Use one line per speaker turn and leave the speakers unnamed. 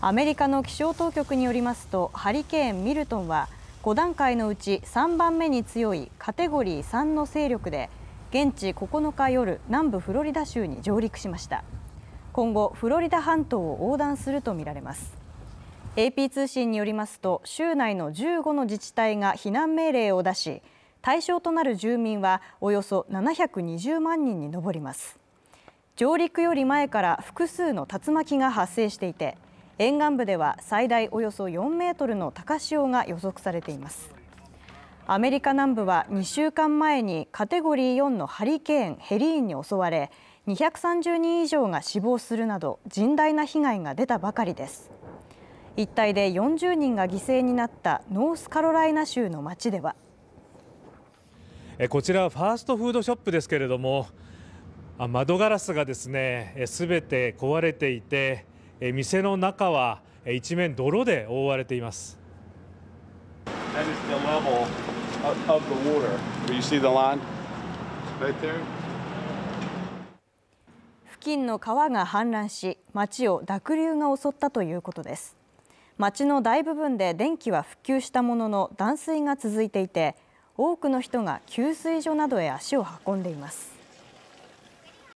アメリカの気象当局によりますとハリケーン・ミルトンは5段階のうち3番目に強いカテゴリー3の勢力で現地9日夜南部フロリダ州に上陸しました今後フロリダ半島を横断するとみられます AP 通信によりますと州内の15の自治体が避難命令を出し対象となる住民はおよそ720万人に上ります上陸より前から複数の竜巻が発生していて沿岸部では最大およそ4メートルの高潮が予測されていますアメリカ南部は2週間前にカテゴリー4のハリケーン・ヘリーンに襲われ230人以上が死亡するなど甚大な被害が出たばかりです一帯で40人が犠牲になったノースカロライナ州の町では
こちらはファーストフードショップですけれども窓ガラスがですね全て壊れていてえ店の中は一面泥で覆われています。
付近の川が氾濫し、町を濁流が襲ったということです。町の大部分で電気は復旧したものの断水が続いていて、多くの人が給水所などへ足を運んでいます。